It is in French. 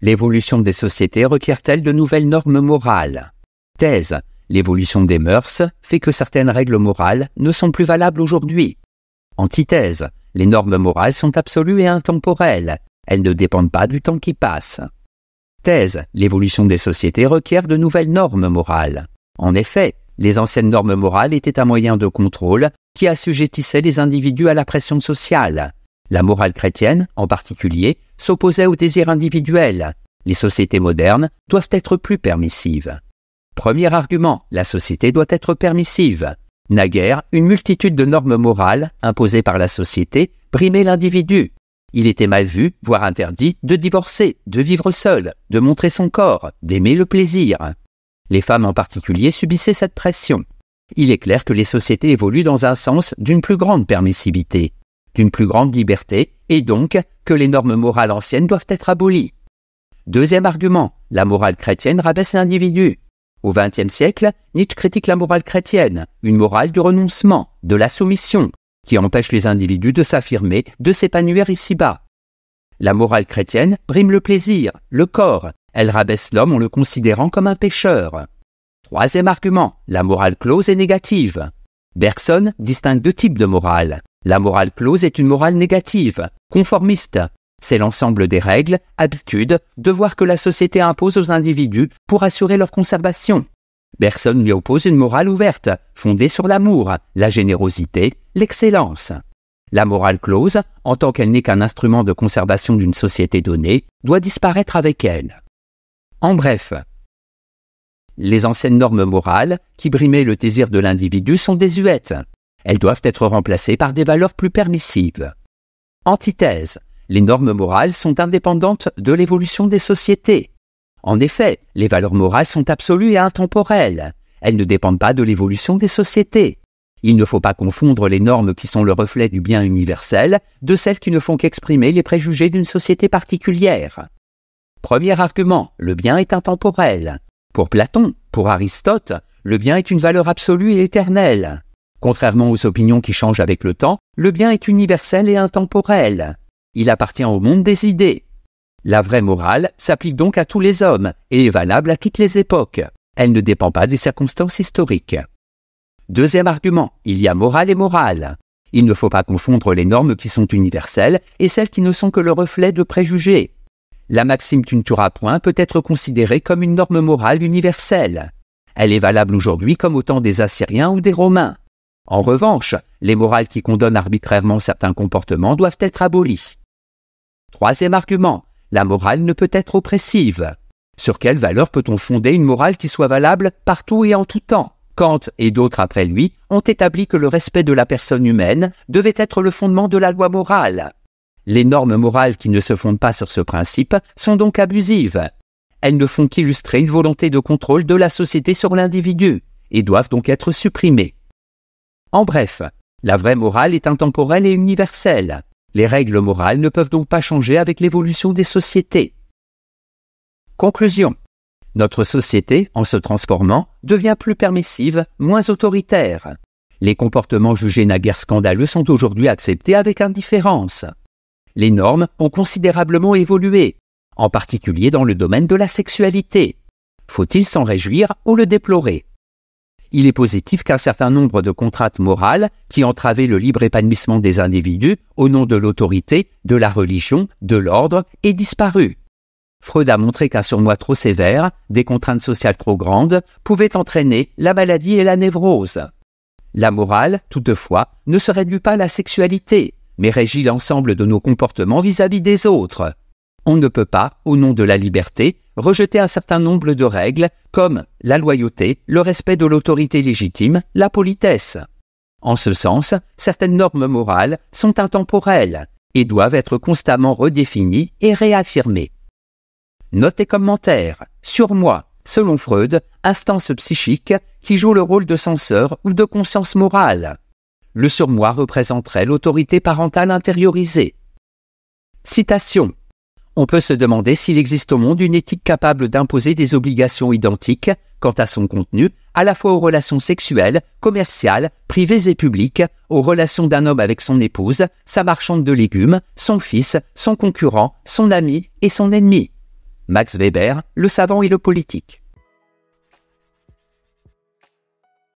L'évolution des sociétés requiert-elle de nouvelles normes morales Thèse. L'évolution des mœurs fait que certaines règles morales ne sont plus valables aujourd'hui. Antithèse. Les normes morales sont absolues et intemporelles. Elles ne dépendent pas du temps qui passe. Thèse. L'évolution des sociétés requiert de nouvelles normes morales. En effet, les anciennes normes morales étaient un moyen de contrôle qui assujettissait les individus à la pression sociale. La morale chrétienne, en particulier, s'opposait au désir individuel. Les sociétés modernes doivent être plus permissives. Premier argument, la société doit être permissive. Naguère, une multitude de normes morales imposées par la société primait l'individu. Il était mal vu, voire interdit, de divorcer, de vivre seul, de montrer son corps, d'aimer le plaisir. Les femmes en particulier subissaient cette pression. Il est clair que les sociétés évoluent dans un sens d'une plus grande permissivité une plus grande liberté et donc que les normes morales anciennes doivent être abolies. Deuxième argument, la morale chrétienne rabaisse l'individu. Au XXe siècle, Nietzsche critique la morale chrétienne, une morale du renoncement, de la soumission, qui empêche les individus de s'affirmer, de s'épanouir ici-bas. La morale chrétienne brime le plaisir, le corps, elle rabaisse l'homme en le considérant comme un pécheur. Troisième argument, la morale close est négative. Bergson distingue deux types de morale, la morale close est une morale négative, conformiste. C'est l'ensemble des règles, habitudes, devoirs que la société impose aux individus pour assurer leur conservation. Personne lui oppose une morale ouverte, fondée sur l'amour, la générosité, l'excellence. La morale close, en tant qu'elle n'est qu'un instrument de conservation d'une société donnée, doit disparaître avec elle. En bref, les anciennes normes morales, qui brimaient le désir de l'individu, sont désuètes. Elles doivent être remplacées par des valeurs plus permissives. Antithèse. Les normes morales sont indépendantes de l'évolution des sociétés. En effet, les valeurs morales sont absolues et intemporelles. Elles ne dépendent pas de l'évolution des sociétés. Il ne faut pas confondre les normes qui sont le reflet du bien universel de celles qui ne font qu'exprimer les préjugés d'une société particulière. Premier argument, le bien est intemporel. Pour Platon, pour Aristote, le bien est une valeur absolue et éternelle. Contrairement aux opinions qui changent avec le temps, le bien est universel et intemporel. Il appartient au monde des idées. La vraie morale s'applique donc à tous les hommes et est valable à toutes les époques. Elle ne dépend pas des circonstances historiques. Deuxième argument, il y a morale et morale. Il ne faut pas confondre les normes qui sont universelles et celles qui ne sont que le reflet de préjugés. La maxime tu ne tueras point peut être considérée comme une norme morale universelle. Elle est valable aujourd'hui comme au temps des Assyriens ou des Romains. En revanche, les morales qui condamnent arbitrairement certains comportements doivent être abolies. Troisième argument, la morale ne peut être oppressive. Sur quelle valeur peut-on fonder une morale qui soit valable partout et en tout temps Kant et d'autres après lui ont établi que le respect de la personne humaine devait être le fondement de la loi morale. Les normes morales qui ne se fondent pas sur ce principe sont donc abusives. Elles ne font qu'illustrer une volonté de contrôle de la société sur l'individu et doivent donc être supprimées. En bref, la vraie morale est intemporelle et universelle. Les règles morales ne peuvent donc pas changer avec l'évolution des sociétés. Conclusion. Notre société, en se transformant, devient plus permissive, moins autoritaire. Les comportements jugés naguère scandaleux sont aujourd'hui acceptés avec indifférence. Les normes ont considérablement évolué, en particulier dans le domaine de la sexualité. Faut-il s'en réjouir ou le déplorer il est positif qu'un certain nombre de contraintes morales qui entravaient le libre épanouissement des individus au nom de l'autorité, de la religion, de l'ordre, aient disparu. Freud a montré qu'un surmoi trop sévère, des contraintes sociales trop grandes, pouvaient entraîner la maladie et la névrose. La morale, toutefois, ne se réduit pas à la sexualité, mais régit l'ensemble de nos comportements vis à -vis des autres. On ne peut pas, au nom de la liberté, rejeter un certain nombre de règles comme la loyauté, le respect de l'autorité légitime, la politesse. En ce sens, certaines normes morales sont intemporelles et doivent être constamment redéfinies et réaffirmées. Notez et commentaires. Sur moi, selon Freud, instance psychique qui joue le rôle de censeur ou de conscience morale. Le surmoi représenterait l'autorité parentale intériorisée. Citation on peut se demander s'il existe au monde une éthique capable d'imposer des obligations identiques quant à son contenu, à la fois aux relations sexuelles, commerciales, privées et publiques, aux relations d'un homme avec son épouse, sa marchande de légumes, son fils, son concurrent, son ami et son ennemi. Max Weber, le savant et le politique.